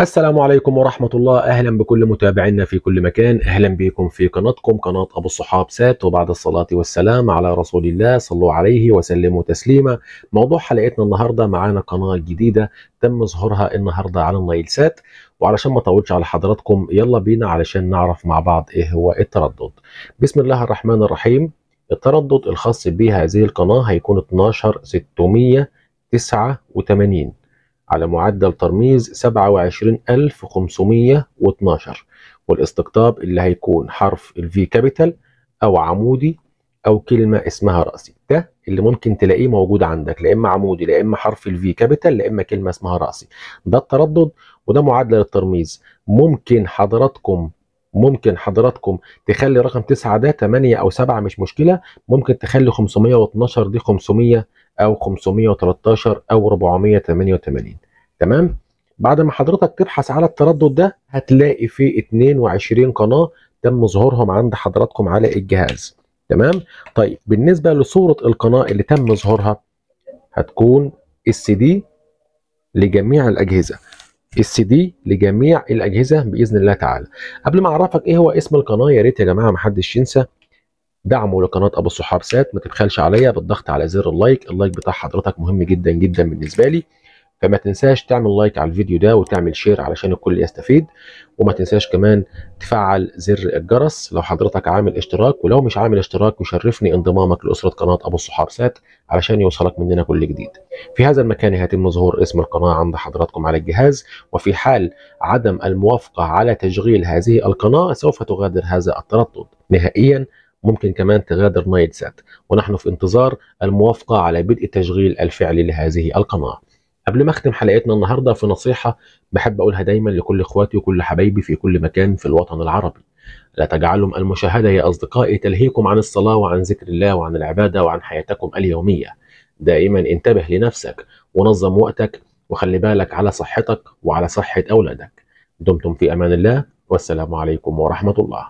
السلام عليكم ورحمة الله أهلا بكل متابعينا في كل مكان أهلا بكم في قناتكم قناة أبو الصحاب سات وبعد الصلاة والسلام على رسول الله صلوا عليه وسلموا تسليما موضوع حلقتنا النهاردة معانا قناة جديدة تم ظهورها النهاردة على النايل سات وعلشان ما اطولش على حضراتكم يلا بينا علشان نعرف مع بعض إيه هو التردد بسم الله الرحمن الرحيم التردد الخاص بهذه القناة هيكون 12689 على معدل ترميز 27512 والاستقطاب اللي هيكون حرف الفي كابيتال او عمودي او كلمه اسمها راسي ده اللي ممكن تلاقيه موجود عندك لا اما عمودي لا اما حرف الفي كابيتال لا اما كلمه اسمها راسي ده التردد وده معدل الترميز ممكن حضراتكم ممكن حضراتكم تخلي رقم 9 ده 8 او 7 مش مشكله ممكن تخلي 512 دي 500 او 513 او 488 تمام بعد ما حضرتك تبحث على التردد ده هتلاقي في 22 قناه تم ظهورهم عند حضراتكم على الجهاز تمام طيب بالنسبه لصوره القناه اللي تم ظهورها هتكون السي دي لجميع الاجهزه السي دي لجميع الاجهزه باذن الله تعالى قبل ما اعرفك ايه هو اسم القناه يا ريت يا جماعه محدش ينسى دعمه لقناه ابو الصحاب سات ما تبخلش عليا بالضغط على زر اللايك اللايك بتاع حضرتك مهم جدا جدا بالنسبه لي فما تنساش تعمل لايك على الفيديو ده وتعمل شير علشان الكل يستفيد وما تنساش كمان تفعل زر الجرس لو حضرتك عامل اشتراك ولو مش عامل اشتراك يشرفني انضمامك لأسرة قناة أبو الصحاب سات علشان يوصلك مننا كل جديد في هذا المكان هيتم ظهور اسم القناة عند حضراتكم على الجهاز وفي حال عدم الموافقة على تشغيل هذه القناة سوف تغادر هذا التردد نهائيا ممكن كمان تغادر نايت سات ونحن في انتظار الموافقة على بدء تشغيل الفعلي لهذه القناة قبل ما اختم حلقتنا النهاردة في نصيحة بحب أقولها دايما لكل إخواتي وكل حبايبي في كل مكان في الوطن العربي لا تجعلهم المشاهدة يا أصدقائي تلهيكم عن الصلاة وعن ذكر الله وعن العبادة وعن حياتكم اليومية دائما انتبه لنفسك ونظم وقتك وخلي بالك على صحتك وعلى صحة أولادك دمتم في أمان الله والسلام عليكم ورحمة الله